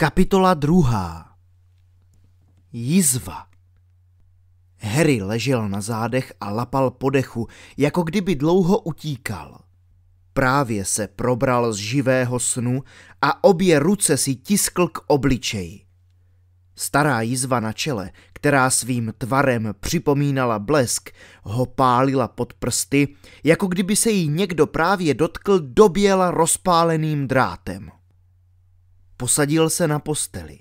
Kapitola druhá. Jizva. Harry ležel na zádech a lapal podechu, jako kdyby dlouho utíkal. Právě se probral z živého snu a obě ruce si tiskl k obličeji. Stará jizva na čele, která svým tvarem připomínala blesk, ho pálila pod prsty, jako kdyby se jí někdo právě dotkl doběla rozpáleným drátem. Posadil se na posteli.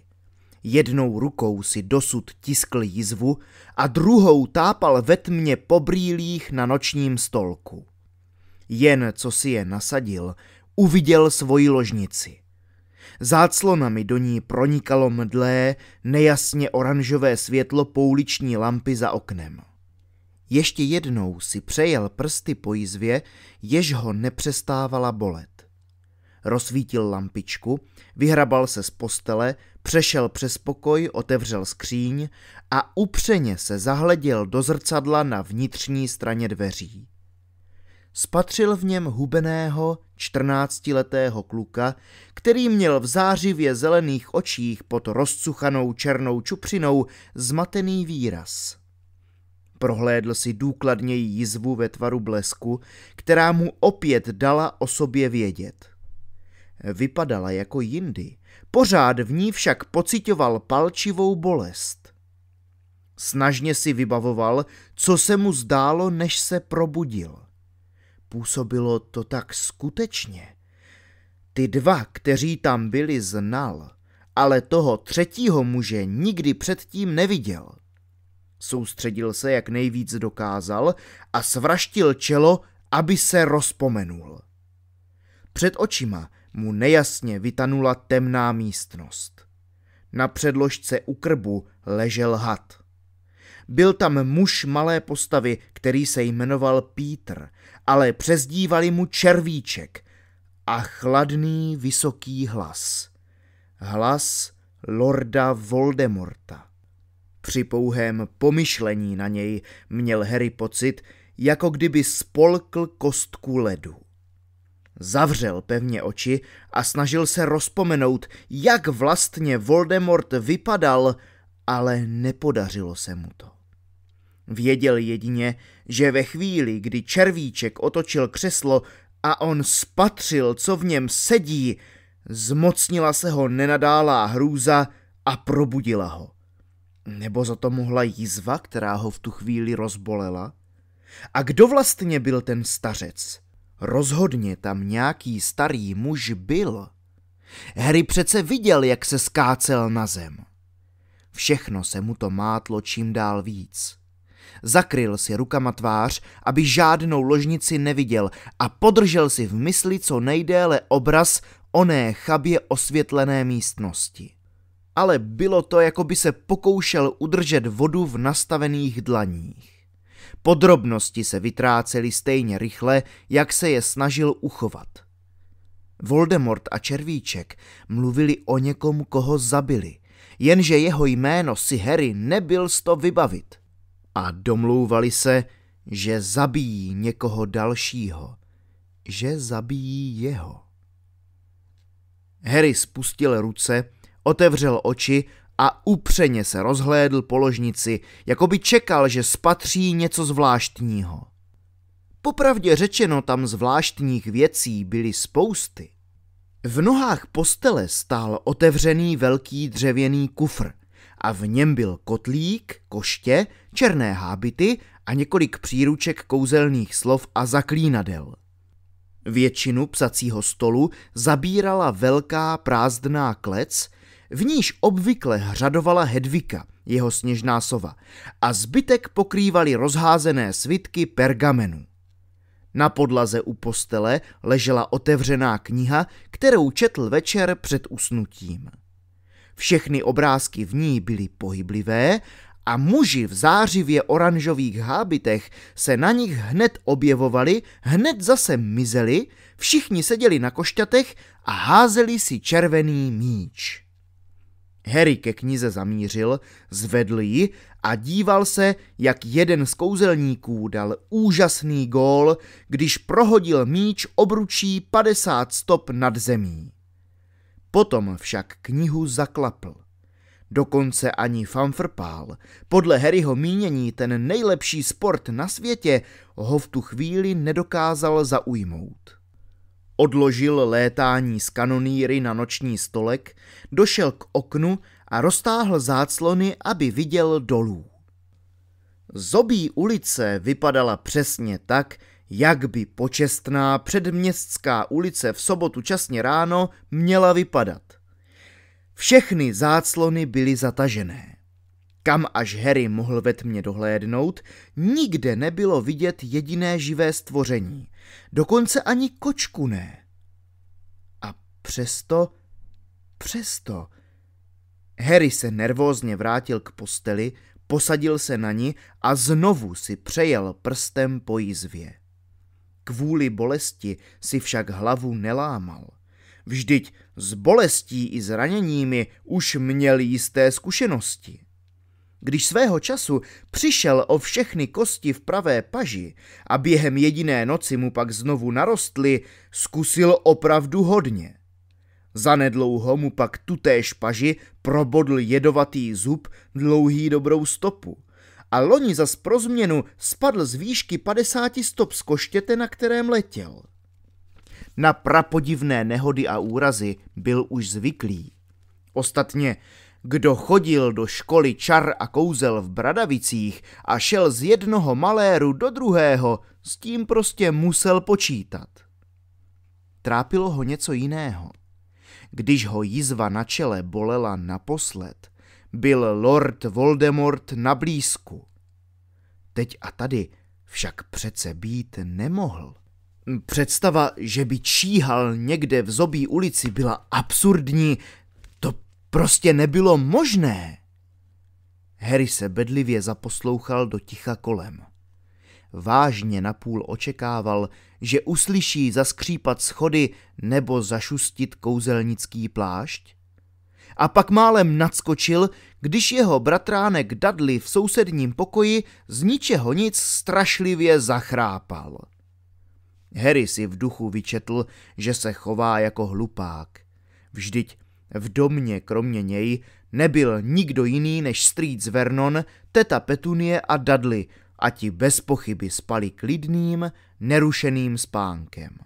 Jednou rukou si dosud tiskl jizvu a druhou tápal ve tmě po brýlích na nočním stolku. Jen co si je nasadil, uviděl svoji ložnici. Záclonami do ní pronikalo mdlé, nejasně oranžové světlo pouliční lampy za oknem. Ještě jednou si přejel prsty po jizvě, jež ho nepřestávala bolet rozsvítil lampičku, vyhrabal se z postele, přešel přes pokoj, otevřel skříň a upřeně se zahleděl do zrcadla na vnitřní straně dveří. Spatřil v něm hubeného, čtrnáctiletého kluka, který měl v zářivě zelených očích pod rozcuchanou černou čupřinou zmatený výraz. Prohlédl si důkladněji jizvu ve tvaru blesku, která mu opět dala o sobě vědět – Vypadala jako jindy, pořád v ní však pocitoval palčivou bolest. Snažně si vybavoval, co se mu zdálo, než se probudil. Působilo to tak skutečně. Ty dva, kteří tam byli, znal, ale toho třetího muže nikdy předtím neviděl. Soustředil se, jak nejvíc dokázal, a svraštil čelo, aby se rozpomenul. Před očima mu nejasně vytanula temná místnost. Na předložce u krbu ležel had. Byl tam muž malé postavy, který se jmenoval Pítr, ale přezdívali mu Červíček a chladný vysoký hlas. Hlas lorda Voldemorta. Při pouhém pomyšlení na něj měl Harry pocit, jako kdyby spolkl kostku ledu. Zavřel pevně oči a snažil se rozpomenout, jak vlastně Voldemort vypadal, ale nepodařilo se mu to. Věděl jedině, že ve chvíli, kdy červíček otočil křeslo a on spatřil, co v něm sedí, zmocnila se ho nenadálá hrůza a probudila ho. Nebo za to mohla jízva, která ho v tu chvíli rozbolela? A kdo vlastně byl ten stařec? Rozhodně tam nějaký starý muž byl. Harry přece viděl, jak se skácel na zem. Všechno se mu to mátlo čím dál víc. Zakryl si rukama tvář, aby žádnou ložnici neviděl a podržel si v mysli co nejdéle obraz oné chabě osvětlené místnosti. Ale bylo to, jako by se pokoušel udržet vodu v nastavených dlaních. Podrobnosti se vytrácely stejně rychle, jak se je snažil uchovat. Voldemort a Červíček mluvili o někom, koho zabili, jenže jeho jméno si Harry nebyl z to vybavit. A domlouvali se, že zabijí někoho dalšího, že zabijí jeho. Harry spustil ruce, otevřel oči a upřeně se rozhlédl po ložnici, jako by čekal, že spatří něco zvláštního. Popravdě řečeno, tam zvláštních věcí byly spousty. V nohách postele stál otevřený velký dřevěný kufr a v něm byl kotlík, koště, černé hábity a několik příruček kouzelných slov a zaklínadel. Většinu psacího stolu zabírala velká prázdná klec, v níž obvykle hřadovala Hedvika, jeho sněžná sova, a zbytek pokrývaly rozházené svitky pergamenu. Na podlaze u postele ležela otevřená kniha, kterou četl večer před usnutím. Všechny obrázky v ní byly pohyblivé a muži v zářivě oranžových hábitech se na nich hned objevovali, hned zase mizeli, všichni seděli na košťatech a házeli si červený míč. Harry ke knize zamířil, zvedl ji a díval se, jak jeden z kouzelníků dal úžasný gól, když prohodil míč obručí 50 stop nad zemí. Potom však knihu zaklapl. Dokonce ani fanfrpál, podle Harryho mínění ten nejlepší sport na světě, ho v tu chvíli nedokázal zaujmout. Odložil létání z kanonýry na noční stolek, došel k oknu a roztáhl záclony, aby viděl dolů. Zobí ulice vypadala přesně tak, jak by počestná předměstská ulice v sobotu časně ráno měla vypadat. Všechny záclony byly zatažené. Kam až Harry mohl ve tmě dohlédnout, nikde nebylo vidět jediné živé stvoření – dokonce ani kočku ne. A přesto, přesto. Harry se nervózně vrátil k posteli, posadil se na ní a znovu si přejel prstem po jizvě. Kvůli bolesti si však hlavu nelámal. Vždyť s bolestí i zraněními už měl jisté zkušenosti. Když svého času přišel o všechny kosti v pravé paži a během jediné noci mu pak znovu narostly, zkusil opravdu hodně. Zanedlouho mu pak tutéž paži probodl jedovatý zub dlouhý dobrou stopu a loni zas pro změnu spadl z výšky 50 stop z koštěte, na kterém letěl. Na prapodivné nehody a úrazy byl už zvyklý. Ostatně kdo chodil do školy čar a kouzel v Bradavicích a šel z jednoho maléru do druhého, s tím prostě musel počítat. Trápilo ho něco jiného. Když ho jizva na čele bolela naposled, byl Lord Voldemort na blízku. Teď a tady však přece být nemohl. Představa, že by číhal někde v zobí ulici, byla absurdní, prostě nebylo možné. Harry se bedlivě zaposlouchal do ticha kolem. Vážně napůl očekával, že uslyší zaskřípat schody nebo zašustit kouzelnický plášť. A pak málem nadskočil, když jeho bratránek Dudley v sousedním pokoji z ničeho nic strašlivě zachrápal. Harry si v duchu vyčetl, že se chová jako hlupák. Vždyť v domě kromě něj nebyl nikdo jiný než strýc Vernon, teta Petunie a Dudley a ti bez pochyby spali klidným, nerušeným spánkem.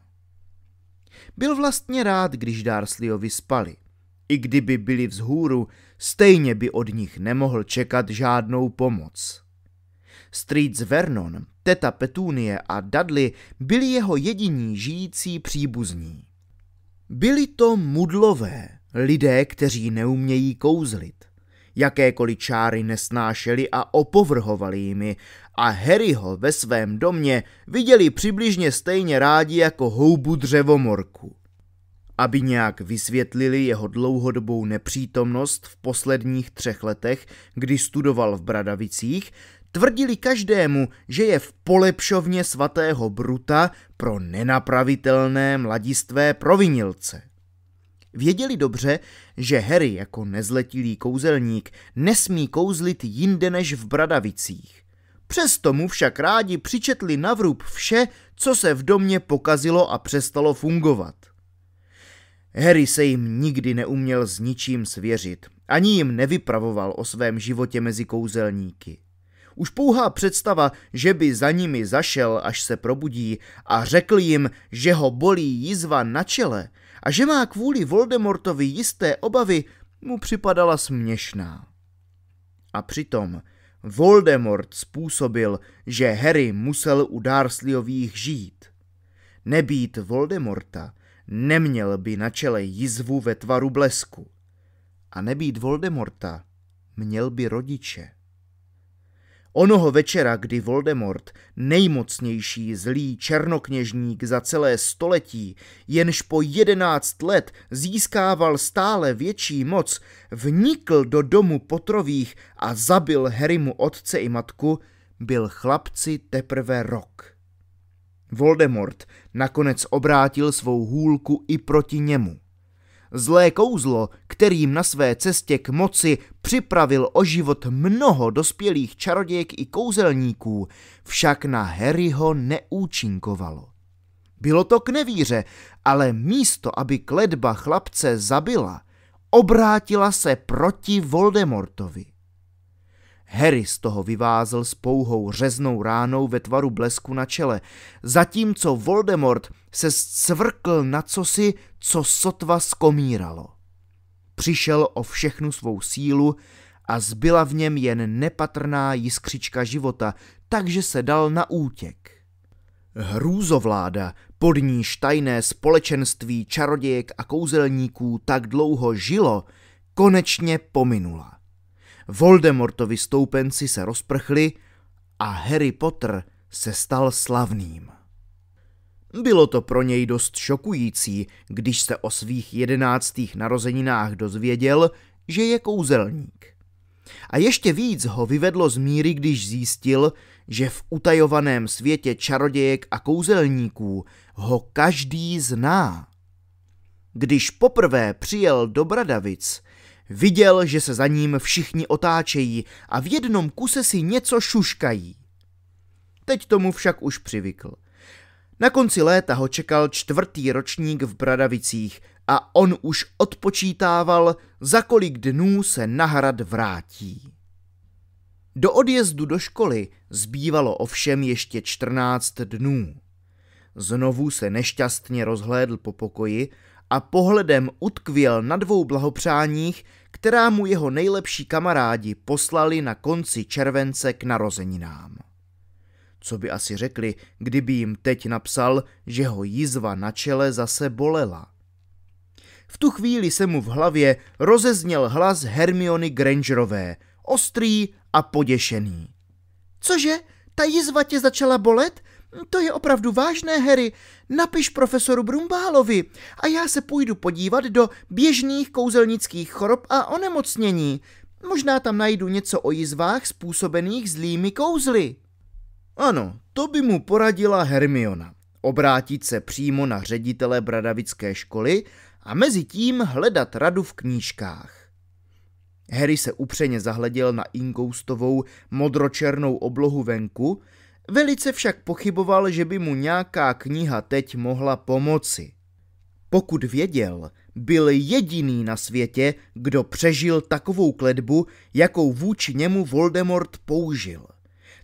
Byl vlastně rád, když Darsliovi spali. I kdyby byli vzhůru, stejně by od nich nemohl čekat žádnou pomoc. Strýc Vernon, teta Petunie a Dudley byli jeho jediní žijící příbuzní. Byli to mudlové, Lidé, kteří neumějí kouzlit. Jakékoliv čáry nesnášeli a opovrhovali jimi a Harryho ve svém domě viděli přibližně stejně rádi jako houbu dřevomorku. Aby nějak vysvětlili jeho dlouhodobou nepřítomnost v posledních třech letech, kdy studoval v Bradavicích, tvrdili každému, že je v polepšovně svatého Bruta pro nenapravitelné mladistvé provinilce. Věděli dobře, že Harry jako nezletilý kouzelník nesmí kouzlit jinde než v Bradavicích. Přesto mu však rádi přičetli na vrub vše, co se v domě pokazilo a přestalo fungovat. Harry se jim nikdy neuměl s ničím svěřit, ani jim nevypravoval o svém životě mezi kouzelníky. Už pouhá představa, že by za nimi zašel, až se probudí, a řekl jim, že ho bolí jizva na čele – a že má kvůli Voldemortovi jisté obavy, mu připadala směšná. A přitom Voldemort způsobil, že Harry musel u Dursleyových žít. Nebýt Voldemorta, neměl by na čele jizvu ve tvaru blesku. A nebýt Voldemorta, měl by rodiče. Onoho večera, kdy Voldemort, nejmocnější zlý černokněžník za celé století, jenž po jedenáct let získával stále větší moc, vnikl do domu potrových a zabil Harrymu otce i matku, byl chlapci teprve rok. Voldemort nakonec obrátil svou hůlku i proti němu. Zlé kouzlo, kterým na své cestě k moci připravil o život mnoho dospělých čarodějek i kouzelníků, však na Harryho neúčinkovalo. Bylo to k nevíře, ale místo, aby kledba chlapce zabila, obrátila se proti Voldemortovi. Harry z toho vyvázl s pouhou řeznou ránou ve tvaru blesku na čele, zatímco Voldemort se zcvrkl na cosi, co sotva skomíralo. Přišel o všechnu svou sílu a zbyla v něm jen nepatrná jiskřička života, takže se dal na útěk. Hrůzovláda, pod níž tajné společenství čarodějek a kouzelníků tak dlouho žilo, konečně pominula. Voldemortovi stoupenci se rozprchli a Harry Potter se stal slavným. Bylo to pro něj dost šokující, když se o svých jedenáctých narozeninách dozvěděl, že je kouzelník. A ještě víc ho vyvedlo z míry, když zjistil, že v utajovaném světě čarodějek a kouzelníků ho každý zná. Když poprvé přijel do Bradavic, Viděl, že se za ním všichni otáčejí a v jednom kuse si něco šuškají. Teď tomu však už přivykl. Na konci léta ho čekal čtvrtý ročník v Bradavicích a on už odpočítával, za kolik dnů se na hrad vrátí. Do odjezdu do školy zbývalo ovšem ještě 14 dnů. Znovu se nešťastně rozhlédl po pokoji a pohledem utkvěl na dvou blahopřáních, která mu jeho nejlepší kamarádi poslali na konci července k narozeninám. Co by asi řekli, kdyby jim teď napsal, že ho jizva na čele zase bolela. V tu chvíli se mu v hlavě rozezněl hlas Hermiony Grangerové, ostrý a poděšený. Cože, ta jizva tě začala bolet? To je opravdu vážné, Harry. Napiš profesoru Brumbálovi a já se půjdu podívat do běžných kouzelnických chorob a onemocnění. Možná tam najdu něco o jizvách způsobených zlými kouzly. Ano, to by mu poradila Hermiona. Obrátit se přímo na ředitele bradavické školy a mezi tím hledat radu v knížkách. Harry se upřeně zahleděl na inkoustovou modročernou oblohu venku, Velice však pochyboval, že by mu nějaká kniha teď mohla pomoci. Pokud věděl, byl jediný na světě, kdo přežil takovou kledbu, jakou vůči němu Voldemort použil.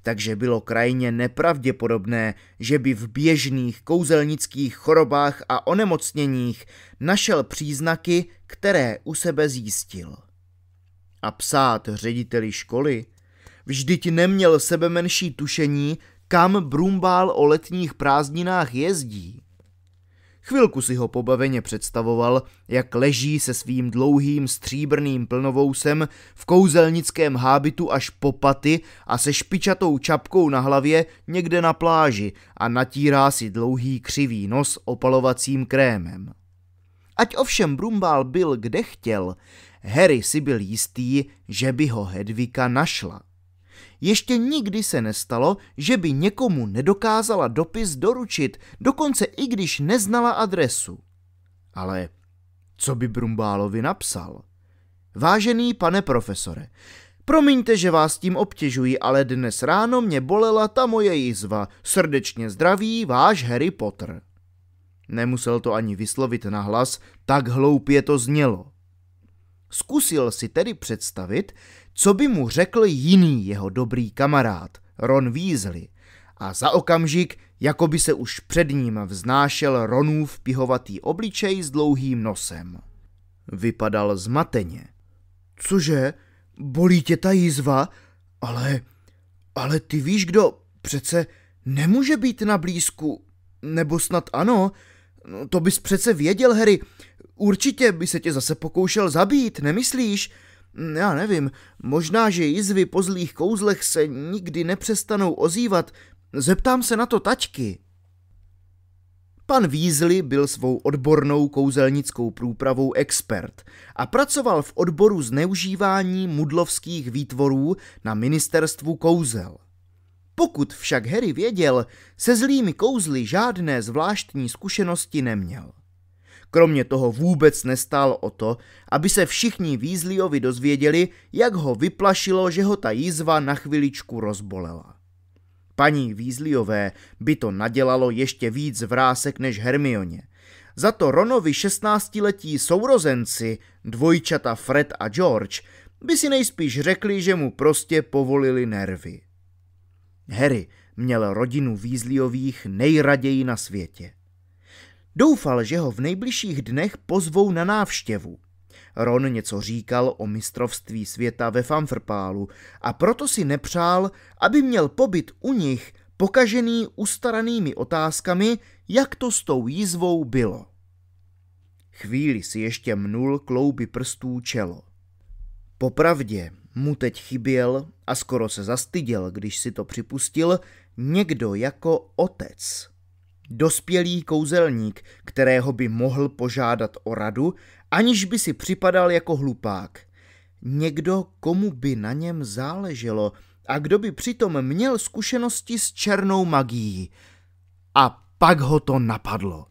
Takže bylo krajně nepravděpodobné, že by v běžných kouzelnických chorobách a onemocněních našel příznaky, které u sebe zjistil. A psát řediteli školy – Vždyť neměl sebe menší tušení, kam Brumbál o letních prázdninách jezdí. Chvilku si ho pobaveně představoval, jak leží se svým dlouhým stříbrným plnovousem v kouzelnickém hábitu až po paty a se špičatou čapkou na hlavě někde na pláži a natírá si dlouhý křivý nos opalovacím krémem. Ať ovšem Brumbál byl kde chtěl, Harry si byl jistý, že by ho Hedvika našla. Ještě nikdy se nestalo, že by někomu nedokázala dopis doručit, dokonce i když neznala adresu. Ale co by Brumbálovi napsal? Vážený pane profesore, promiňte, že vás tím obtěžuji, ale dnes ráno mě bolela ta moje jizva. Srdečně zdraví, váš Harry Potter. Nemusel to ani vyslovit nahlas, tak hloupě to znělo. Zkusil si tedy představit, co by mu řekl jiný jeho dobrý kamarád, Ron Weasley, a za okamžik, jako by se už před ním vznášel Ronův pihovatý obličej s dlouhým nosem. Vypadal zmateně. Cože? Bolí tě ta jízva? Ale, ale ty víš kdo? Přece nemůže být na blízku. Nebo snad ano? No, to bys přece věděl, Harry. Určitě by se tě zase pokoušel zabít, nemyslíš? Hm, já nevím, možná, že jizvy po zlých kouzlech se nikdy nepřestanou ozývat. Zeptám se na to tačky. Pan Vízli byl svou odbornou kouzelnickou průpravou expert a pracoval v odboru zneužívání mudlovských výtvorů na ministerstvu kouzel. Pokud však Harry věděl, se zlými kouzly žádné zvláštní zkušenosti neměl. Kromě toho vůbec nestálo o to, aby se všichni Weasleyovi dozvěděli, jak ho vyplašilo, že ho ta jízva na chviličku rozbolela. Paní Weasleyové by to nadělalo ještě víc vrásek než Hermioně. Za to Ronovi 16-letí sourozenci, dvojčata Fred a George, by si nejspíš řekli, že mu prostě povolili nervy. Harry měl rodinu Weasleyových nejraději na světě. Doufal, že ho v nejbližších dnech pozvou na návštěvu. Ron něco říkal o mistrovství světa ve Fanfrpálu a proto si nepřál, aby měl pobyt u nich pokažený ustaranými otázkami, jak to s tou jízvou bylo. Chvíli si ještě mnul klouby prstů čelo. Popravdě mu teď chyběl a skoro se zastyděl, když si to připustil, někdo jako otec dospělý kouzelník, kterého by mohl požádat o radu, aniž by si připadal jako hlupák. Někdo, komu by na něm záleželo a kdo by přitom měl zkušenosti s černou magií. A pak ho to napadlo.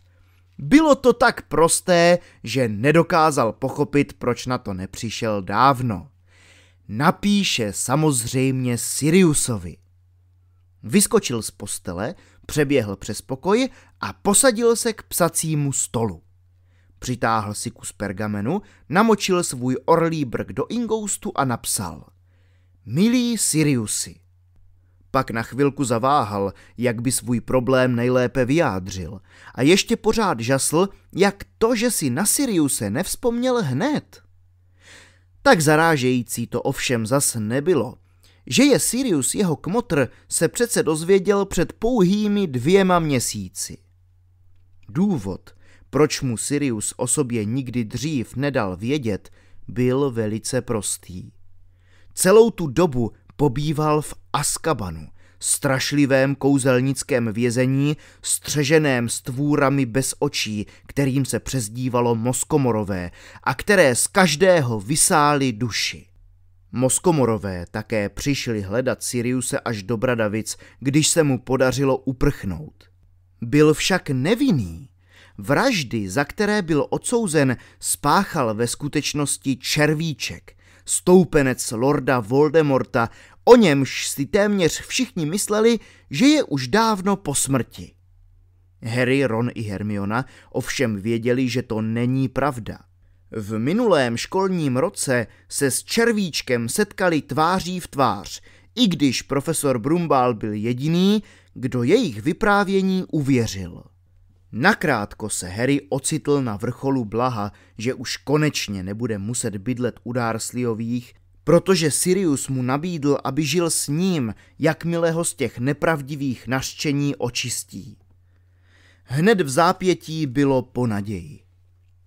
Bylo to tak prosté, že nedokázal pochopit, proč na to nepřišel dávno. Napíše samozřejmě Siriusovi. Vyskočil z postele, přeběhl přes pokoj a posadil se k psacímu stolu. Přitáhl si kus pergamenu, namočil svůj orlý brk do ingoustu a napsal Milý Siriusi. Pak na chvilku zaváhal, jak by svůj problém nejlépe vyjádřil a ještě pořád žasl, jak to, že si na Siriuse nevzpomněl hned. Tak zarážející to ovšem zas nebylo – že je Sirius jeho kmotr, se přece dozvěděl před pouhými dvěma měsíci. Důvod, proč mu Sirius o sobě nikdy dřív nedal vědět, byl velice prostý. Celou tu dobu pobýval v Askabanu, strašlivém kouzelnickém vězení, střeženém stvůrami bez očí, kterým se přezdívalo moskomorové a které z každého vysály duši. Moskomorové také přišli hledat Siriuse až do Bradavic, když se mu podařilo uprchnout. Byl však nevinný. Vraždy, za které byl odsouzen, spáchal ve skutečnosti Červíček, stoupenec lorda Voldemorta, o němž si téměř všichni mysleli, že je už dávno po smrti. Harry, Ron i Hermiona ovšem věděli, že to není pravda. V minulém školním roce se s červíčkem setkali tváří v tvář, i když profesor Brumbal byl jediný, kdo jejich vyprávění uvěřil. Nakrátko se Harry ocitl na vrcholu blaha, že už konečně nebude muset bydlet u Dursleyových, protože Sirius mu nabídl, aby žil s ním, jakmile ho z těch nepravdivých naštění očistí. Hned v zápětí bylo po naději.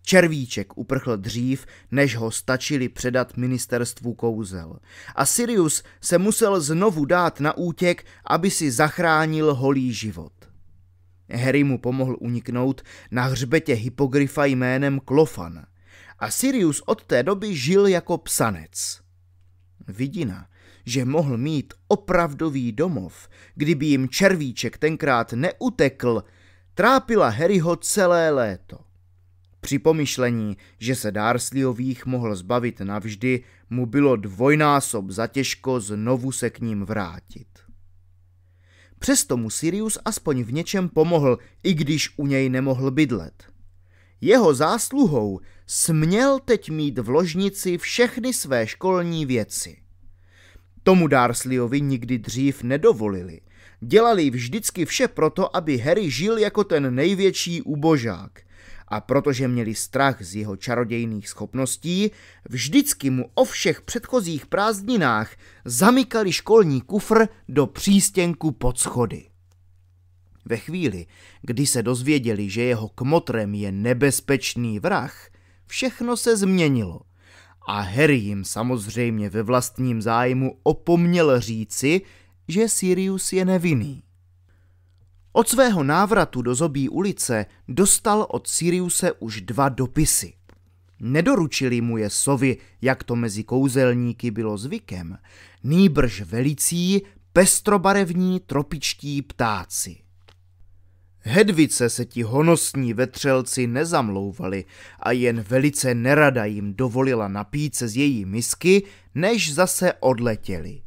Červíček uprchl dřív, než ho stačili předat ministerstvu kouzel. A Sirius se musel znovu dát na útěk, aby si zachránil holý život. Harry mu pomohl uniknout na hřbetě hypogryfa jménem Klofan. A Sirius od té doby žil jako psanec. Vidina, že mohl mít opravdový domov, kdyby jim červíček tenkrát neutekl, trápila Harryho celé léto. Při pomyšlení, že se dársliových mohl zbavit navždy, mu bylo dvojnásob zatěžko znovu se k ním vrátit. Přesto mu Sirius aspoň v něčem pomohl, i když u něj nemohl bydlet. Jeho zásluhou směl teď mít v ložnici všechny své školní věci. Tomu Darsliovi nikdy dřív nedovolili. Dělali vždycky vše proto, aby Harry žil jako ten největší ubožák – a protože měli strach z jeho čarodějných schopností, vždycky mu o všech předchozích prázdninách zamykali školní kufr do přístěnku pod schody. Ve chvíli, kdy se dozvěděli, že jeho kmotrem je nebezpečný vrah, všechno se změnilo – a Harry jim samozřejmě ve vlastním zájmu opomněl říci, že Sirius je nevinný. Od svého návratu do Zobí ulice dostal od Siriuse už dva dopisy. Nedoručili mu je sovy, jak to mezi kouzelníky bylo zvykem, nýbrž velicí, pestrobarevní tropičtí ptáci. Hedvice se ti honosní vetřelci nezamlouvali a jen velice nerada jim dovolila napít se z její misky, než zase odletěli.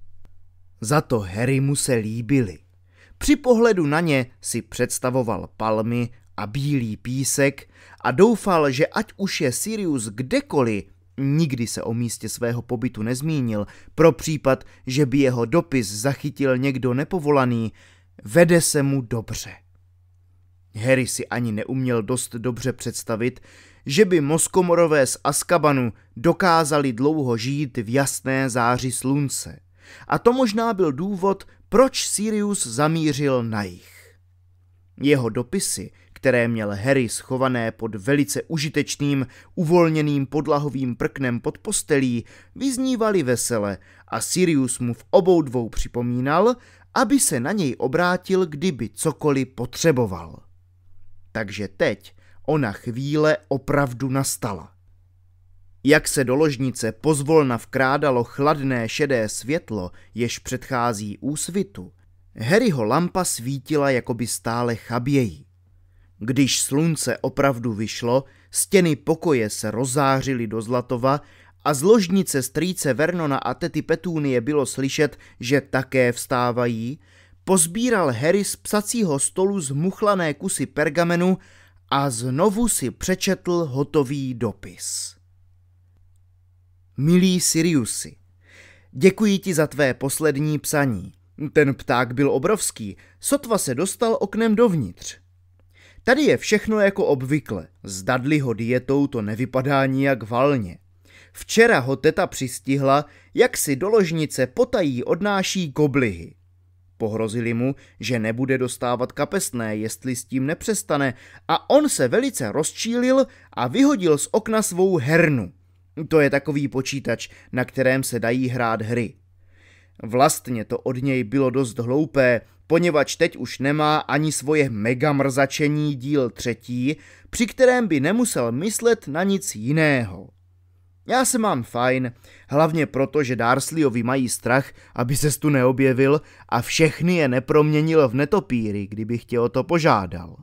Za to mu se líbili. Při pohledu na ně si představoval palmy a bílý písek a doufal, že ať už je Sirius kdekoliv, nikdy se o místě svého pobytu nezmínil, pro případ, že by jeho dopis zachytil někdo nepovolaný, vede se mu dobře. Harry si ani neuměl dost dobře představit, že by moskomorové z Askabanu dokázali dlouho žít v jasné záři slunce. A to možná byl důvod, proč Sirius zamířil na jich. Jeho dopisy, které měl Harry schované pod velice užitečným, uvolněným podlahovým prknem pod postelí, vyznívaly vesele a Sirius mu v obou dvou připomínal, aby se na něj obrátil, kdyby cokoliv potřeboval. Takže teď ona chvíle opravdu nastala. Jak se do ložnice pozvolna vkrádalo chladné šedé světlo, jež předchází úsvitu, Harryho lampa svítila jakoby stále chaběji. Když slunce opravdu vyšlo, stěny pokoje se rozářily do zlatova a z ložnice strýce Vernona a tety Petunie bylo slyšet, že také vstávají, pozbíral Harry z psacího stolu zmuchlané kusy pergamenu a znovu si přečetl hotový dopis. Milý Siriusi, děkuji ti za tvé poslední psaní. Ten pták byl obrovský, sotva se dostal oknem dovnitř. Tady je všechno jako obvykle, s dadliho dietou to nevypadá nijak valně. Včera ho teta přistihla, jak si do ložnice potají odnáší goblihy. Pohrozili mu, že nebude dostávat kapesné, jestli s tím nepřestane a on se velice rozčílil a vyhodil z okna svou hernu – to je takový počítač, na kterém se dají hrát hry. Vlastně to od něj bylo dost hloupé, poněvadž teď už nemá ani svoje mega mrzačení díl třetí, při kterém by nemusel myslet na nic jiného. Já se mám fajn, hlavně proto, že Darsliovi mají strach, aby se tu neobjevil a všechny je neproměnil v netopíry, kdybych tě o to požádal.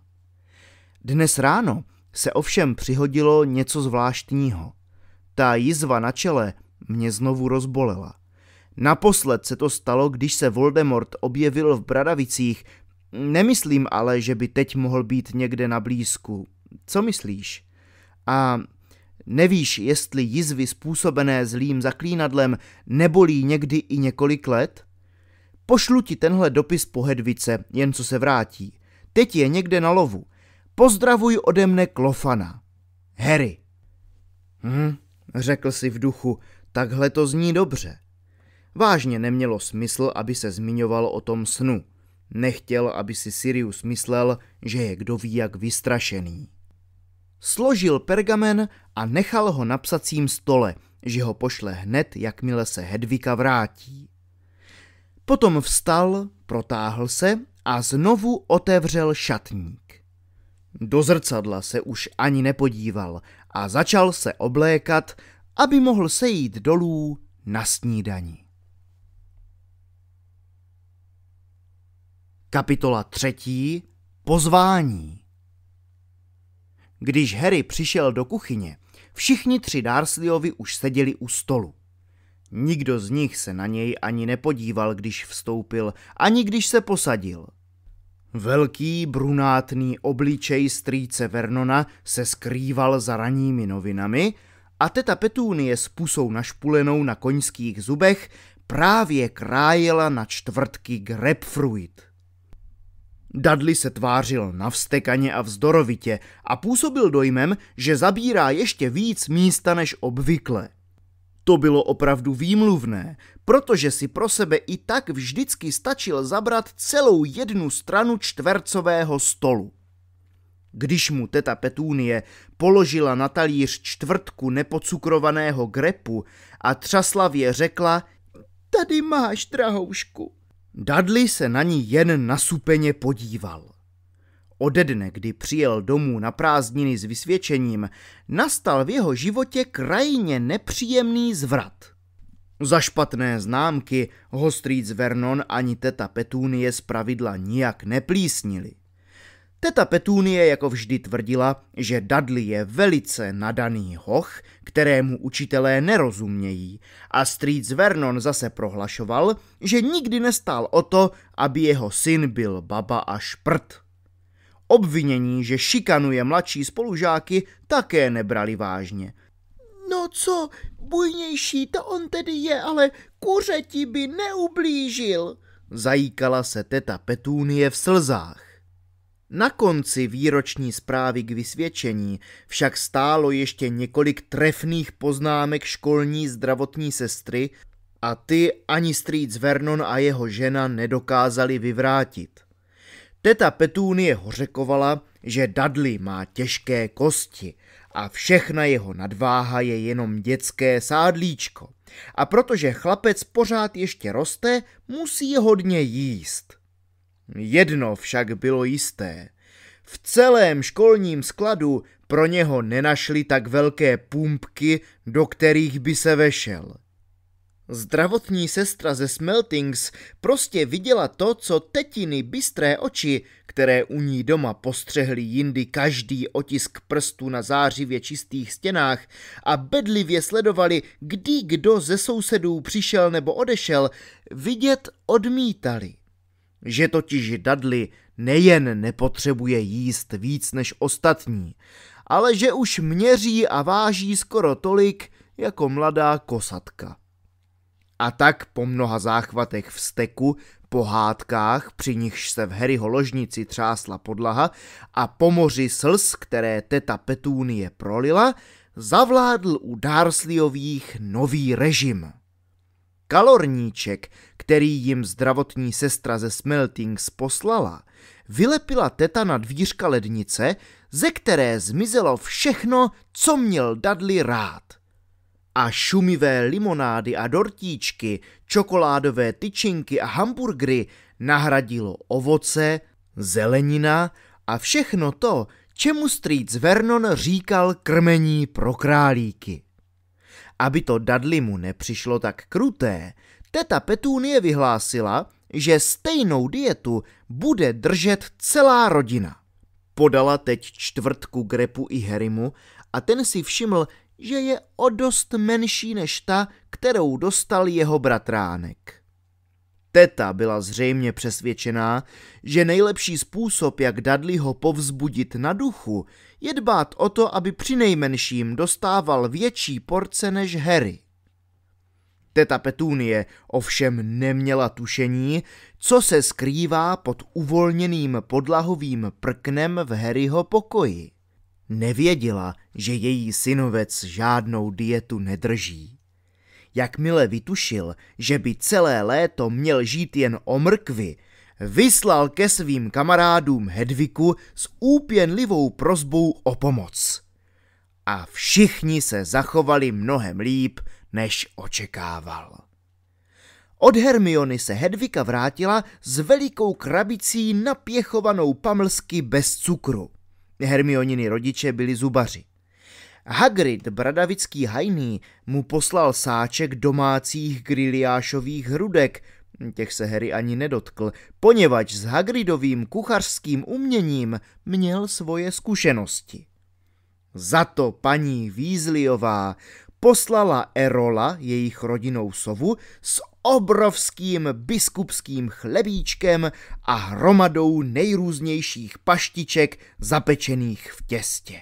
Dnes ráno se ovšem přihodilo něco zvláštního – ta jizva na čele mě znovu rozbolela. Naposled se to stalo, když se Voldemort objevil v Bradavicích. Nemyslím ale, že by teď mohl být někde na blízku. Co myslíš? A nevíš, jestli jizvy způsobené zlým zaklínadlem nebolí někdy i několik let? Pošlu ti tenhle dopis po Hedvice, jen co se vrátí. Teď je někde na lovu. Pozdravuj ode mne Klofana. Harry. Hm? Řekl si v duchu, takhle to zní dobře. Vážně nemělo smysl, aby se zmiňoval o tom snu. Nechtěl, aby si Sirius myslel, že je kdo ví jak vystrašený. Složil pergamen a nechal ho na psacím stole, že ho pošle hned, jakmile se Hedvika vrátí. Potom vstal, protáhl se a znovu otevřel šatník. Do zrcadla se už ani nepodíval a začal se oblékat, aby mohl sejít dolů na snídani. Kapitola třetí. Pozvání Když Harry přišel do kuchyně, všichni tři Darsleyovi už seděli u stolu. Nikdo z nich se na něj ani nepodíval, když vstoupil, ani když se posadil – Velký brunátný obličej strýce Vernona se skrýval za ranními novinami a teta Petunie s pusou našpulenou na koňských zubech právě krájela na čtvrtky grapefruit. Dudley se tvářil navstekaně a vzdorovitě a působil dojmem, že zabírá ještě víc místa než obvykle – to bylo opravdu výmluvné, protože si pro sebe i tak vždycky stačil zabrat celou jednu stranu čtvercového stolu. Když mu teta Petunie položila na talíř čtvrtku nepocukrovaného grepu a třaslavě řekla Tady máš, drahoušku. Dudley se na ní jen nasupeně podíval. Ode dne, kdy přijel domů na prázdniny s vysvědčením, nastal v jeho životě krajně nepříjemný zvrat. Za špatné známky ho strýc Vernon ani teta Petunie z pravidla nijak neplísnili. Teta Petunie jako vždy tvrdila, že Dudley je velice nadaný hoch, kterému učitelé nerozumějí a strýc Vernon zase prohlašoval, že nikdy nestál o to, aby jeho syn byl baba a šprt. Obvinění, že šikanuje mladší spolužáky, také nebrali vážně. No co, bujnější to on tedy je, ale kuře ti by neublížil, zajíkala se teta Petúnie v slzách. Na konci výroční zprávy k vysvědčení však stálo ještě několik trefných poznámek školní zdravotní sestry a ty ani strýc Vernon a jeho žena nedokázali vyvrátit. Teta Petunie hořekovala, že Dudley má těžké kosti a všechna jeho nadváha je jenom dětské sádlíčko. A protože chlapec pořád ještě roste, musí hodně jíst. Jedno však bylo jisté. V celém školním skladu pro něho nenašli tak velké pumpky, do kterých by se vešel – Zdravotní sestra ze Smeltings prostě viděla to, co tetiny bystré oči, které u ní doma postřehly jindy každý otisk prstu na zářivě čistých stěnách a bedlivě sledovali, kdy kdo ze sousedů přišel nebo odešel, vidět odmítali. Že totiž Dudley nejen nepotřebuje jíst víc než ostatní, ale že už měří a váží skoro tolik jako mladá kosatka. A tak po mnoha záchvatech v steku, pohádkách, při nichž se v Harryho ložnici třásla podlaha a po moři slz, které teta Petúnie prolila, zavládl u Dársliových nový režim. Kalorníček, který jim zdravotní sestra ze Smeltings poslala, vylepila teta na dvířka lednice, ze které zmizelo všechno, co měl Dudley rád – a šumivé limonády a dortíčky, čokoládové tyčinky a hamburgery nahradilo ovoce, zelenina a všechno to, čemu strýc Vernon říkal krmení pro králíky. Aby to Dudley mu nepřišlo tak kruté, teta Petunie vyhlásila, že stejnou dietu bude držet celá rodina. Podala teď čtvrtku Grepu i Herimu a ten si všiml, že je o dost menší než ta, kterou dostal jeho bratránek. Teta byla zřejmě přesvědčená, že nejlepší způsob, jak ho povzbudit na duchu, je dbát o to, aby při nejmenším dostával větší porce než Harry. Teta Petunie ovšem neměla tušení, co se skrývá pod uvolněným podlahovým prknem v Harryho pokoji. Nevěděla, že její synovec žádnou dietu nedrží. Jakmile vytušil, že by celé léto měl žít jen o mrkvi, vyslal ke svým kamarádům Hedviku s úpěnlivou prozbou o pomoc. A všichni se zachovali mnohem líp, než očekával. Od Hermiony se Hedvika vrátila s velikou krabicí napěchovanou pamlsky bez cukru. Hermioniny rodiče byli zubaři. Hagrid, bradavický hajný, mu poslal sáček domácích griliášových hrudek, těch se Harry ani nedotkl, poněvadž s Hagridovým kuchařským uměním měl svoje zkušenosti. Za to paní Vízliová poslala Erola, jejich rodinou sovu, s obrovským biskupským chlebíčkem a hromadou nejrůznějších paštiček zapečených v těstě.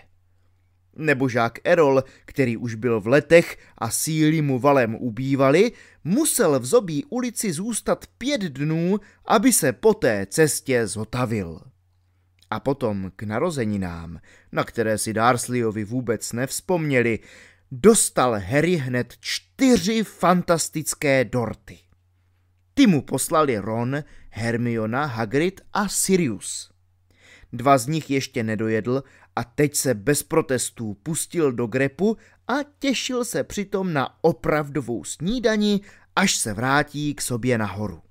Nebo žák Erol, který už byl v letech a síly mu valem ubývaly, musel v zobí ulici zůstat pět dnů, aby se po té cestě zotavil. A potom k narozeninám, na které si Darsleyovi vůbec nevzpomněli, dostal Harry hned čtyři fantastické dorty. Ty mu poslali Ron, Hermiona, Hagrid a Sirius. Dva z nich ještě nedojedl a teď se bez protestů pustil do grepu a těšil se přitom na opravdovou snídani, až se vrátí k sobě nahoru.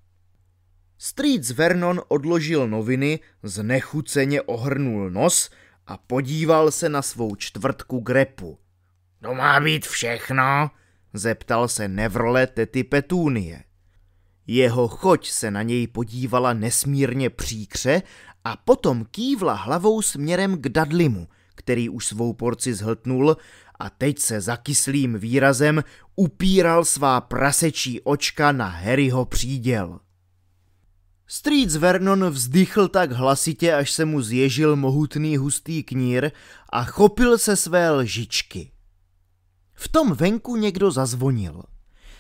Strýc Vernon odložil noviny, znechuceně ohrnul nos a podíval se na svou čtvrtku grepu – to má být všechno? Zeptal se Nevrle tety Petunie. Jeho choť se na něj podívala nesmírně příkře a potom kývla hlavou směrem k Dadlimu, který už svou porci zhltnul a teď se zakyslým výrazem upíral svá prasečí očka na Harryho příděl. Street Vernon vzdychl tak hlasitě, až se mu zježil mohutný hustý knír a chopil se své lžičky. V tom venku někdo zazvonil.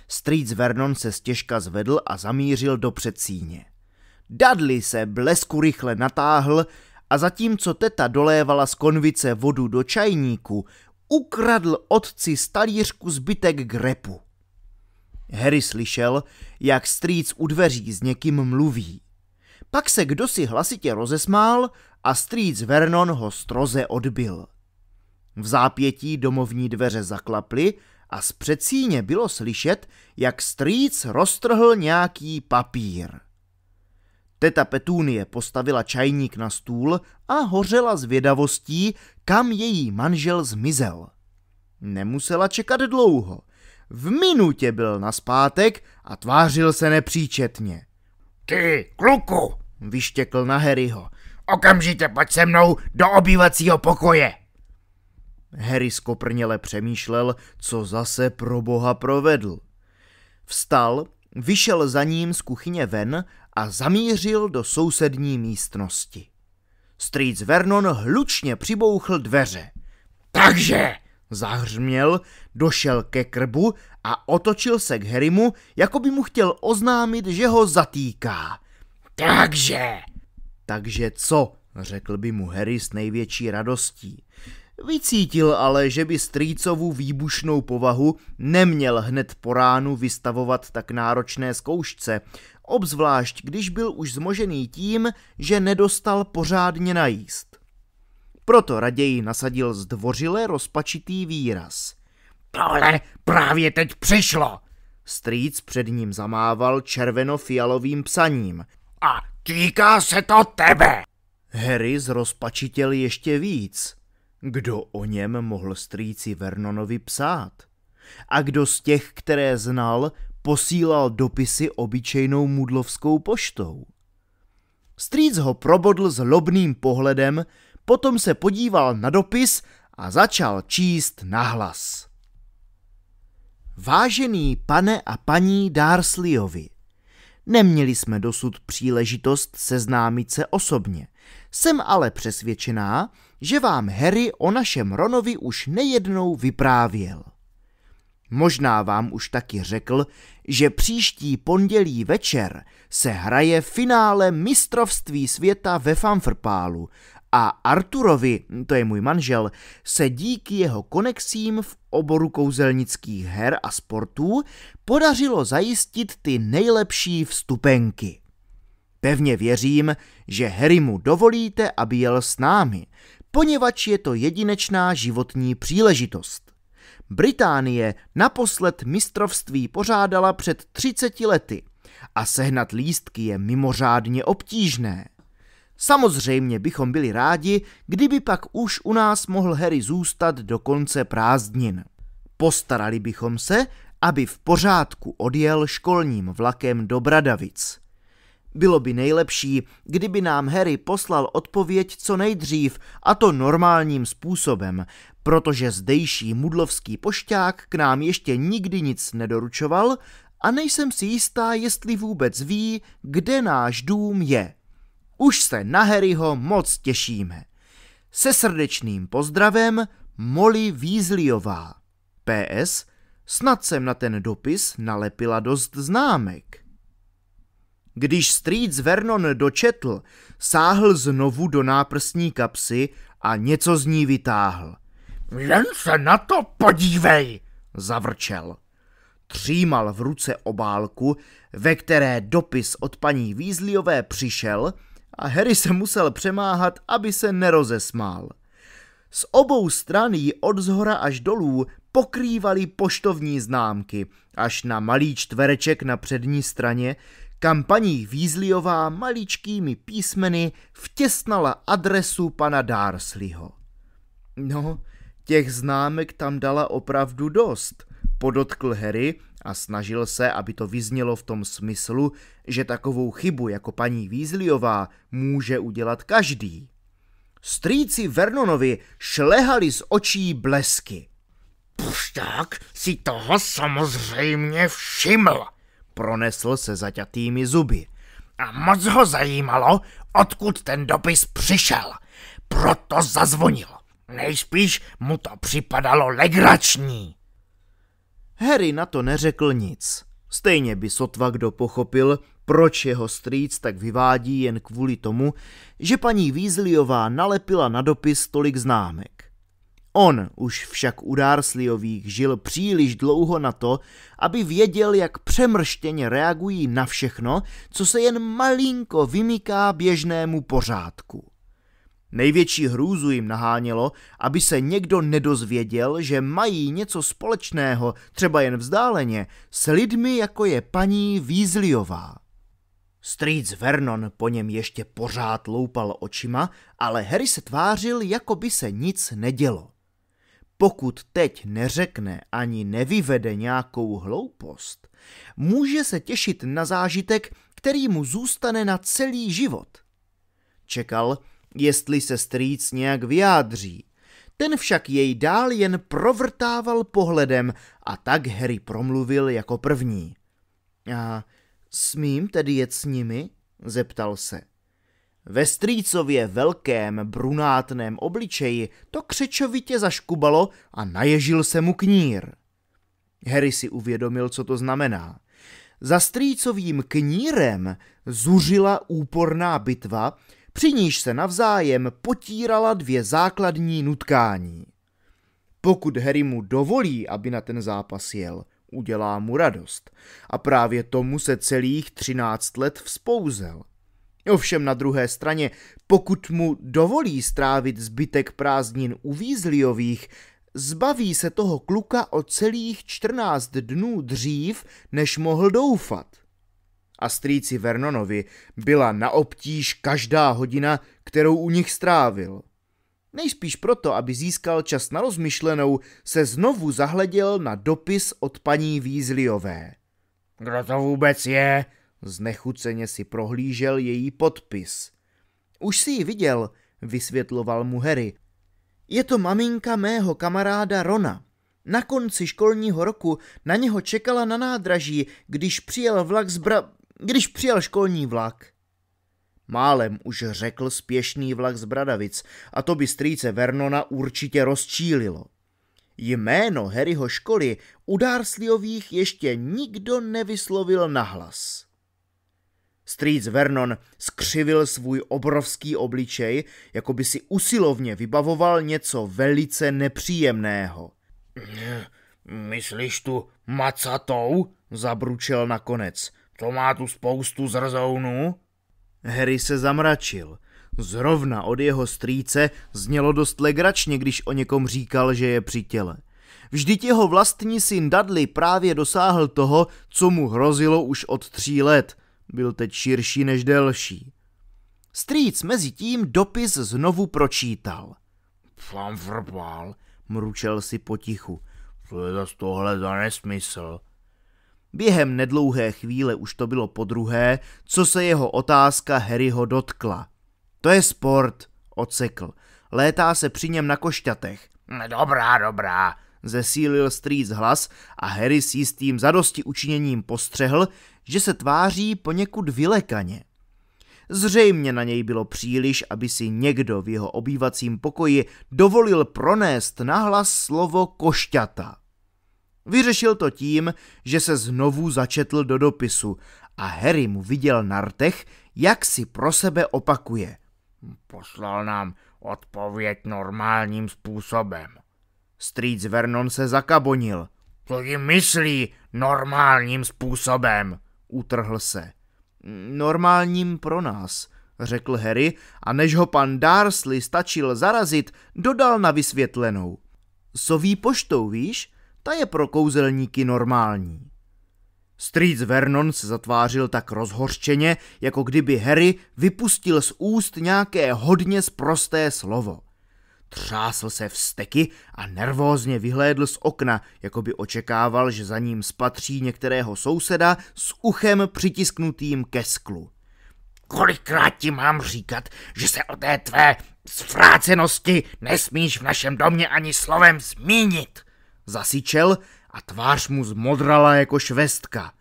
Strýc Vernon se stěžka zvedl a zamířil do předsíně. Dudley se blesku rychle natáhl a zatímco teta dolévala z konvice vodu do čajníku, ukradl otci z talířku zbytek grepu. Harry slyšel, jak strýc u dveří s někým mluví. Pak se kdosi hlasitě rozesmál a strýc Vernon ho stroze odbil. V zápětí domovní dveře zaklaply a z přecíně bylo slyšet, jak strýc roztrhl nějaký papír. Teta Petunie postavila čajník na stůl a hořela zvědavostí, kam její manžel zmizel. Nemusela čekat dlouho. V minutě byl na spátek a tvářil se nepříčetně. Ty, kluku, vyštěkl na Harryho. Okamžitě pojď se mnou do obývacího pokoje. Harry skoprněle přemýšlel, co zase pro boha provedl. Vstal, vyšel za ním z kuchyně ven a zamířil do sousední místnosti. Strýc Vernon hlučně přibouchl dveře. Takže, zahřměl, došel ke krbu a otočil se k Harrymu, jako by mu chtěl oznámit, že ho zatýká. Takže! Takže co? řekl by mu Harry s největší radostí. Vycítil ale, že by strýcovu výbušnou povahu neměl hned po ránu vystavovat tak náročné zkoušce, obzvlášť když byl už zmožený tím, že nedostal pořádně najíst. Proto raději nasadil zdvořile rozpačitý výraz. Tohle právě teď přišlo! Strýc před ním zamával červeno-fialovým psaním. A týká se to tebe! Harry zrozpačitěl ještě víc – kdo o něm mohl strýci Vernonovi psát? A kdo z těch, které znal, posílal dopisy obyčejnou mudlovskou poštou? Strýc ho probodl zlobným pohledem, potom se podíval na dopis a začal číst nahlas. Vážený pane a paní Darsliovi, neměli jsme dosud příležitost seznámit se osobně. Jsem ale přesvědčená, že vám Harry o našem Ronovi už nejednou vyprávěl. Možná vám už taky řekl, že příští pondělí večer se hraje finále mistrovství světa ve Fanfrpálu a Arturovi, to je můj manžel, se díky jeho konexím v oboru kouzelnických her a sportů podařilo zajistit ty nejlepší vstupenky. Pevně věřím, že Harry mu dovolíte, aby jel s námi, poněvadž je to jedinečná životní příležitost. Británie naposled mistrovství pořádala před 30 lety a sehnat lístky je mimořádně obtížné. Samozřejmě bychom byli rádi, kdyby pak už u nás mohl Harry zůstat do konce prázdnin. Postarali bychom se, aby v pořádku odjel školním vlakem do Bradavic. Bylo by nejlepší, kdyby nám Harry poslal odpověď co nejdřív, a to normálním způsobem, protože zdejší mudlovský pošťák k nám ještě nikdy nic nedoručoval a nejsem si jistá, jestli vůbec ví, kde náš dům je. Už se na Harryho moc těšíme. Se srdečným pozdravem Molly Vízliová. PS. Snad jsem na ten dopis nalepila dost známek. Když strýc Vernon dočetl, sáhl znovu do náprstní kapsy a něco z ní vytáhl. Jen se na to podívej, zavrčel. Třímal v ruce obálku, ve které dopis od paní Vízliové přišel a Harry se musel přemáhat, aby se nerozesmál. Z obou stran ji od zhora až dolů pokrývaly poštovní známky, až na malý čtvereček na přední straně, kam paní Vízliová maličkými písmeny vtěsnala adresu pana Dársliho. No, těch známek tam dala opravdu dost, podotkl Harry a snažil se, aby to vyznělo v tom smyslu, že takovou chybu jako paní Vízliová může udělat každý. Strýci Vernonovi šlehali z očí blesky. Pušťák si toho samozřejmě všiml, pronesl se zaťatými zuby. A moc ho zajímalo, odkud ten dopis přišel. Proto zazvonil. Nejspíš mu to připadalo legrační. Harry na to neřekl nic. Stejně by sotva kdo pochopil, proč jeho strýc tak vyvádí jen kvůli tomu, že paní Vízliová nalepila na dopis tolik známek. On už však u Darsliových žil příliš dlouho na to, aby věděl, jak přemrštěně reagují na všechno, co se jen malinko vymyká běžnému pořádku. Největší hrůzu jim nahánělo, aby se někdo nedozvěděl, že mají něco společného, třeba jen vzdáleně, s lidmi, jako je paní Vízliová. Strýc Vernon po něm ještě pořád loupal očima, ale Harry se tvářil, jako by se nic nedělo. Pokud teď neřekne ani nevyvede nějakou hloupost, může se těšit na zážitek, který mu zůstane na celý život. Čekal, jestli se strýc nějak vyjádří. Ten však jej dál jen provrtával pohledem a tak Harry promluvil jako první. A smím tedy jet s nimi? zeptal se. Ve strýcově velkém brunátném obličeji to křečovitě zaškubalo a naježil se mu knír. Harry si uvědomil, co to znamená. Za strýcovým knírem zuřila úporná bitva, při níž se navzájem potírala dvě základní nutkání. Pokud Harry mu dovolí, aby na ten zápas jel, udělá mu radost. A právě tomu se celých třináct let vzpouzel – Ovšem na druhé straně, pokud mu dovolí strávit zbytek prázdnin u Vízliových, zbaví se toho kluka o celých 14 dnů dřív, než mohl doufat. A strýci Vernonovi byla na obtíž každá hodina, kterou u nich strávil. Nejspíš proto, aby získal čas na rozmyšlenou, se znovu zahleděl na dopis od paní Vízliové. Kdo to vůbec je? Znechuceně si prohlížel její podpis. Už si ji viděl, vysvětloval mu Harry. Je to maminka mého kamaráda Rona. Na konci školního roku na něho čekala na nádraží, když přijel vlak z Bra... když přijel školní vlak. Málem už řekl spěšný vlak z Bradavic a to by strýce Vernona určitě rozčílilo. Jméno Harryho školy u Darsliových ještě nikdo nevyslovil nahlas. Strýc Vernon skřivil svůj obrovský obličej, jako by si usilovně vybavoval něco velice nepříjemného. Myslíš tu macatou? zabručel nakonec. To má tu spoustu zrzounů? Harry se zamračil. Zrovna od jeho strýce znělo dost legračně, když o někom říkal, že je při těle. Vždyť jeho vlastní syn Dudley právě dosáhl toho, co mu hrozilo už od tří let. Byl teď širší než delší. Strýc mezi tím dopis znovu pročítal. vrbal, mručel si potichu. Co je to tohle za nesmysl? Během nedlouhé chvíle už to bylo podruhé, co se jeho otázka Harryho dotkla. To je sport, ocekl. Létá se při něm na košťatech. No dobrá, dobrá, zesílil strýc hlas a Harry s jistým zadosti učiněním postřehl, že se tváří poněkud vylekaně. Zřejmě na něj bylo příliš, aby si někdo v jeho obývacím pokoji dovolil pronést nahlas slovo košťata. Vyřešil to tím, že se znovu začetl do dopisu a Harry mu viděl na rtech, jak si pro sebe opakuje. Poslal nám odpověď normálním způsobem. Strýc Vernon se zakabonil. Co jim myslí normálním způsobem? Utrhl se. Normálním pro nás, řekl Harry a než ho pan Darsley stačil zarazit, dodal na vysvětlenou. Soví poštou, víš? Ta je pro kouzelníky normální. Strýc Vernon se zatvářil tak rozhořčeně, jako kdyby Harry vypustil z úst nějaké hodně sprosté slovo. Třásl se v steky a nervózně vyhlédl z okna, jako by očekával, že za ním spatří některého souseda s uchem přitisknutým ke sklu. Kolikrát ti mám říkat, že se o té tvé zvrácenosti nesmíš v našem domě ani slovem zmínit? Zasičel a tvář mu zmodrala jako švestka.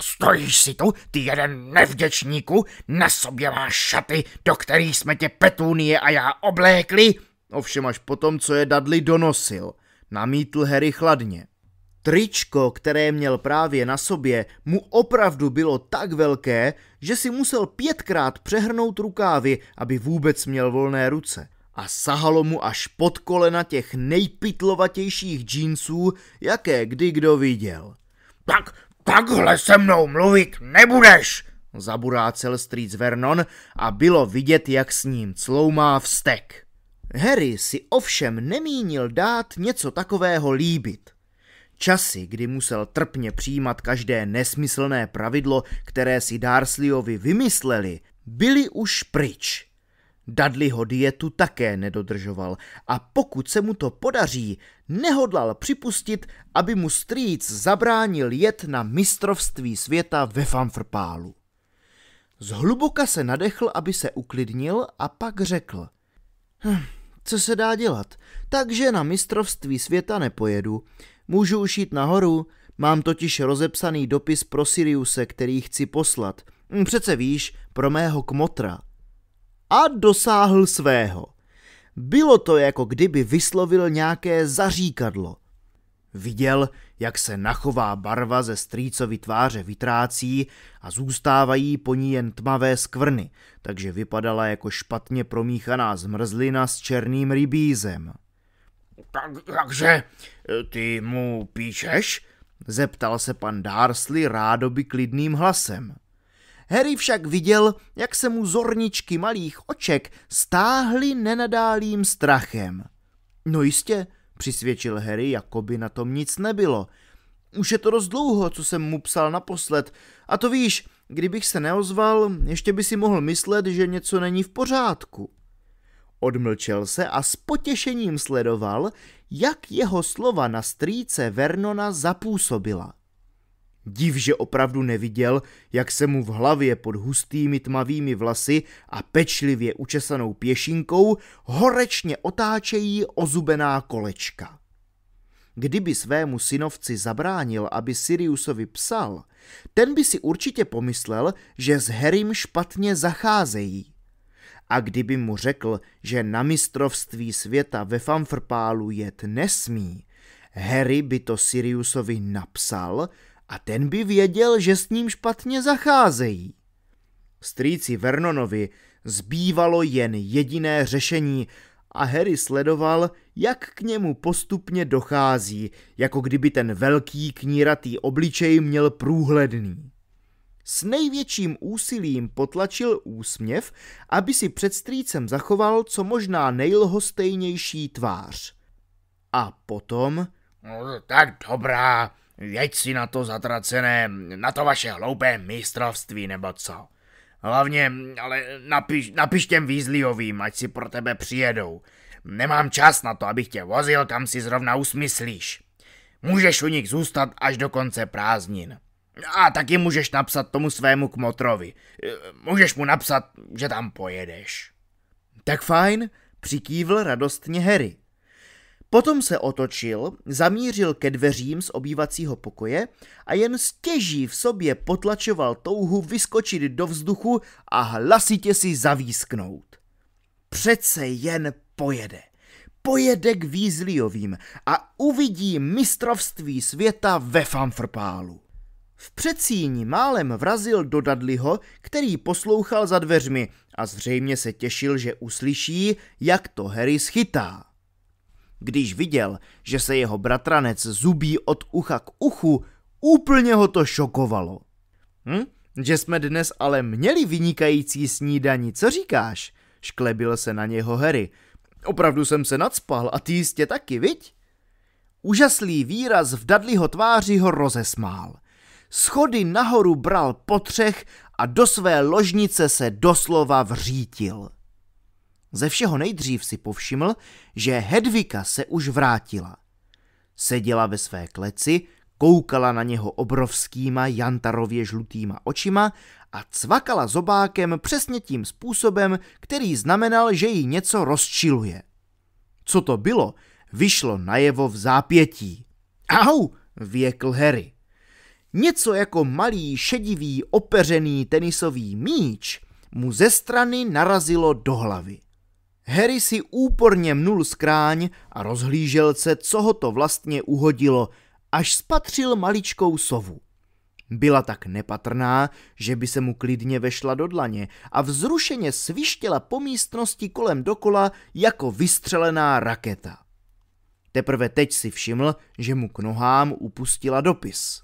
Stojíš si tu, ty jeden nevděčníku, na sobě máš šaty, do kterých jsme tě Petunie a já oblékli, Ovšem až potom, co je Dudley donosil, namítl Harry chladně. Tričko, které měl právě na sobě, mu opravdu bylo tak velké, že si musel pětkrát přehrnout rukávy, aby vůbec měl volné ruce. A sahalo mu až pod kolena těch nejpitlovatějších džínsů, jaké kdy kdo viděl. Tak, takhle se mnou mluvit nebudeš, zaburácel strýc Vernon a bylo vidět, jak s ním cloumá vztek. Harry si ovšem nemínil dát něco takového líbit. Časy, kdy musel trpně přijímat každé nesmyslné pravidlo, které si Darsliovi vymysleli, byly už pryč. Dudleyho dietu také nedodržoval a pokud se mu to podaří, nehodlal připustit, aby mu strýc zabránil jet na mistrovství světa ve fanfrpálu. Zhluboka se nadechl, aby se uklidnil a pak řekl. Hm, co se dá dělat. Takže na mistrovství světa nepojedu. Můžu už jít nahoru, mám totiž rozepsaný dopis pro Siriuse, který chci poslat. Hm, přece víš, pro mého kmotra. A dosáhl svého. Bylo to jako kdyby vyslovil nějaké zaříkadlo. Viděl, jak se nachová barva ze strýcovi tváře vytrácí a zůstávají po ní jen tmavé skvrny, takže vypadala jako špatně promíchaná zmrzlina s černým rybízem. Tak, takže eh, ty mu píšeš? Zeptal se pan Darsley rádoby klidným hlasem. Harry však viděl, jak se mu zorničky malých oček stáhly nenadálým strachem. No jistě, Přisvědčil Harry, jako by na tom nic nebylo. Už je to dost dlouho, co jsem mu psal naposled. A to víš, kdybych se neozval, ještě by si mohl myslet, že něco není v pořádku. Odmlčel se a s potěšením sledoval, jak jeho slova na strýce Vernona zapůsobila. Div, že opravdu neviděl, jak se mu v hlavě pod hustými tmavými vlasy a pečlivě učesanou pěšinkou horečně otáčejí ozubená kolečka. Kdyby svému synovci zabránil, aby Siriusovi psal, ten by si určitě pomyslel, že s Herim špatně zacházejí. A kdyby mu řekl, že na mistrovství světa ve Famfrpálu jet nesmí, Harry by to Siriusovi napsal – a ten by věděl, že s ním špatně zacházejí. Strýci Vernonovi zbývalo jen jediné řešení a Harry sledoval, jak k němu postupně dochází, jako kdyby ten velký kníratý obličej měl průhledný. S největším úsilím potlačil úsměv, aby si před strýcem zachoval co možná nejlhostejnější tvář. A potom... No, tak dobrá, jeď si na to zatracené, na to vaše hloupé mistrovství nebo co. Hlavně, ale napiš, napiš těm Weasleyovým, ať si pro tebe přijedou. Nemám čas na to, abych tě vozil, kam si zrovna usmyslíš. Můžeš u nich zůstat až do konce prázdnin. A taky můžeš napsat tomu svému kmotrovi. Můžeš mu napsat, že tam pojedeš. Tak fajn, přikývl radostně Harry. Potom se otočil, zamířil ke dveřím z obývacího pokoje a jen stěží v sobě potlačoval touhu vyskočit do vzduchu a hlasitě si zavísknout. Přece jen pojede. Pojede k Vízliovým a uvidí mistrovství světa ve fanfrpálu. V předsíni málem vrazil do Dadliho, který poslouchal za dveřmi a zřejmě se těšil, že uslyší, jak to Harry schytá. Když viděl, že se jeho bratranec zubí od ucha k uchu, úplně ho to šokovalo. Hm? Že jsme dnes ale měli vynikající snídaní, co říkáš? Šklebil se na něho Harry. Opravdu jsem se nadspal a ty jistě taky, viď? Úžaslý výraz v Dudleyho tváři ho rozesmál. Schody nahoru bral po třech a do své ložnice se doslova vřítil. Ze všeho nejdřív si povšiml, že Hedvika se už vrátila. Seděla ve své kleci, koukala na něho obrovskýma jantarově žlutýma očima a cvakala zobákem přesně tím způsobem, který znamenal, že jí něco rozčiluje. Co to bylo, vyšlo najevo v zápětí. Au, věkl Harry. Něco jako malý šedivý opeřený tenisový míč mu ze strany narazilo do hlavy. Harry si úporně mnul skráň a rozhlížel se, co ho to vlastně uhodilo, až spatřil maličkou sovu. Byla tak nepatrná, že by se mu klidně vešla do dlaně a vzrušeně svištěla po místnosti kolem dokola jako vystřelená raketa. Teprve teď si všiml, že mu k nohám upustila dopis.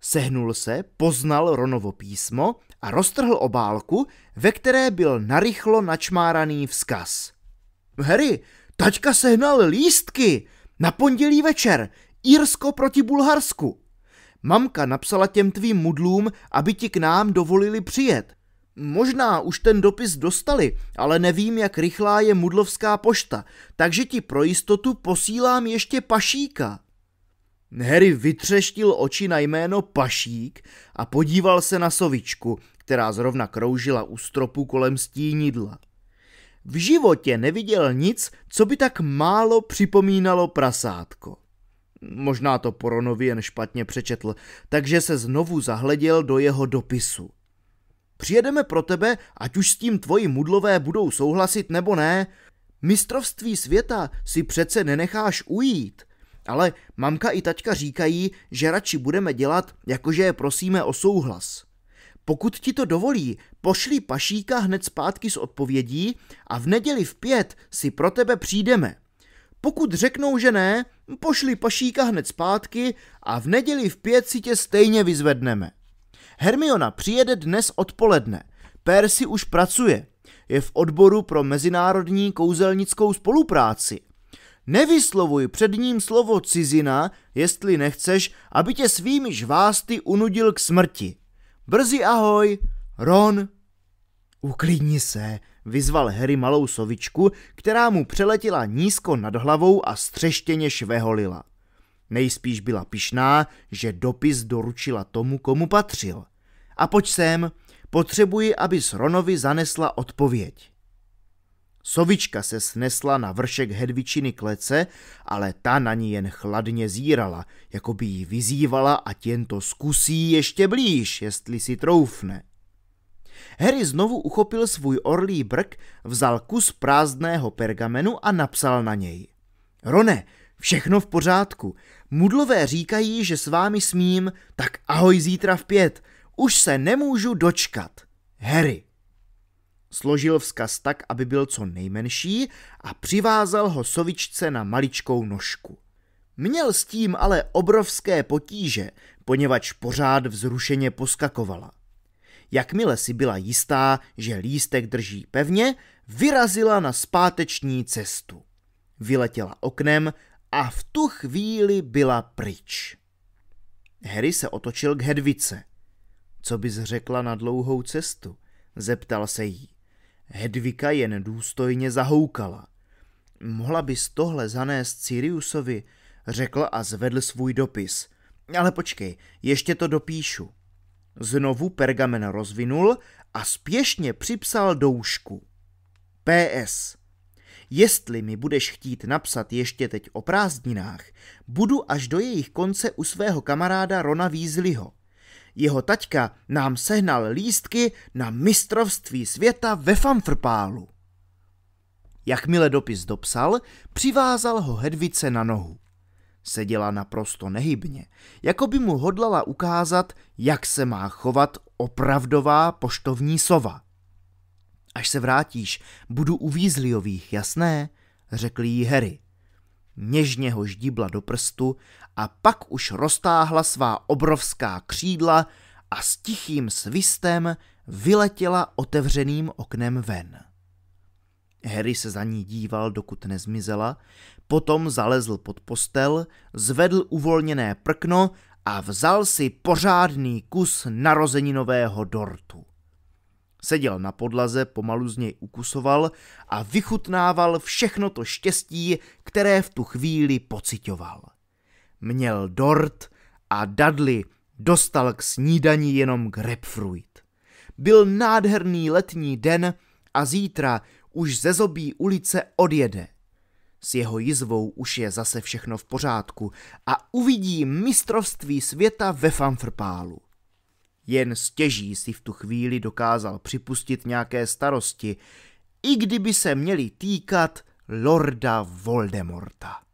Sehnul se, poznal Ronovo písmo a roztrhl obálku, ve které byl narychlo načmáraný vzkaz. Harry, taťka sehnal lístky! Na pondělí večer! Írsko proti Bulharsku! Mamka napsala těm tvým mudlům, aby ti k nám dovolili přijet. Možná už ten dopis dostali, ale nevím, jak rychlá je mudlovská pošta, takže ti pro jistotu posílám ještě pašíka. Harry vytřeštil oči na jméno Pašík a podíval se na sovičku, která zrovna kroužila u stropu kolem stínidla. V životě neviděl nic, co by tak málo připomínalo prasátko. Možná to Poronovi jen špatně přečetl, takže se znovu zahleděl do jeho dopisu. Přijedeme pro tebe, ať už s tím tvoji mudlové budou souhlasit nebo ne. Mistrovství světa si přece nenecháš ujít – ale mamka i taťka říkají, že radši budeme dělat, jakože je prosíme o souhlas. Pokud ti to dovolí, pošli pašíka hned zpátky s odpovědí a v neděli v pět si pro tebe přijdeme. Pokud řeknou, že ne, pošli pašíka hned zpátky a v neděli v pět si tě stejně vyzvedneme. Hermiona přijede dnes odpoledne. Percy už pracuje. Je v odboru pro mezinárodní kouzelnickou spolupráci. Nevyslovuj před ním slovo cizina, jestli nechceš, aby tě svými žvásty unudil k smrti. Brzy ahoj, Ron. Uklidni se, vyzval Harry malou sovičku, která mu přeletěla nízko nad hlavou a střeštěně šveholila. Nejspíš byla pišná, že dopis doručila tomu, komu patřil. A pojď sem, potřebuji, aby Ronovi zanesla odpověď. Sovička se snesla na vršek Hedvičiny klece, ale ta na ní jen chladně zírala, jako by ji vyzývala, ať jen to zkusí ještě blíž, jestli si troufne. Harry znovu uchopil svůj orlý brk, vzal kus prázdného pergamenu a napsal na něj. Rone, všechno v pořádku. Mudlové říkají, že s vámi smím, tak ahoj zítra v pět. Už se nemůžu dočkat. Harry. Složil vzkaz tak, aby byl co nejmenší a přivázal ho sovičce na maličkou nožku. Měl s tím ale obrovské potíže, poněvadž pořád vzrušeně poskakovala. Jakmile si byla jistá, že lístek drží pevně, vyrazila na zpáteční cestu. Vyletěla oknem a v tu chvíli byla pryč. Harry se otočil k Hedvice. Co bys řekla na dlouhou cestu? Zeptal se jí. Hedvika jen důstojně zahoukala. Mohla bys tohle zanést Siriusovi, řekl a zvedl svůj dopis. Ale počkej, ještě to dopíšu. Znovu pergamen rozvinul a spěšně připsal doušku. PS. Jestli mi budeš chtít napsat ještě teď o prázdninách, budu až do jejich konce u svého kamaráda Rona Vízliho jeho taťka nám sehnal lístky na mistrovství světa ve fanfrpálu. Jakmile dopis dopsal, přivázal ho Hedvice na nohu. Seděla naprosto nehybně, jako by mu hodlala ukázat, jak se má chovat opravdová poštovní sova. Až se vrátíš, budu u Vízliových, jasné? řekl jí Harry. Něžně ho ždíbla do prstu a pak už roztáhla svá obrovská křídla a s tichým svistem vyletěla otevřeným oknem ven. Harry se za ní díval, dokud nezmizela, potom zalezl pod postel, zvedl uvolněné prkno a vzal si pořádný kus narozeninového dortu. Seděl na podlaze, pomalu z něj ukusoval a vychutnával všechno to štěstí, které v tu chvíli pocitoval měl dort a Dudley dostal k snídani jenom grapefruit. Byl nádherný letní den a zítra už ze zobí ulice odjede. S jeho jizvou už je zase všechno v pořádku a uvidí mistrovství světa ve fanfrpálu. Jen stěží si v tu chvíli dokázal připustit nějaké starosti, i kdyby se měly týkat lorda Voldemorta.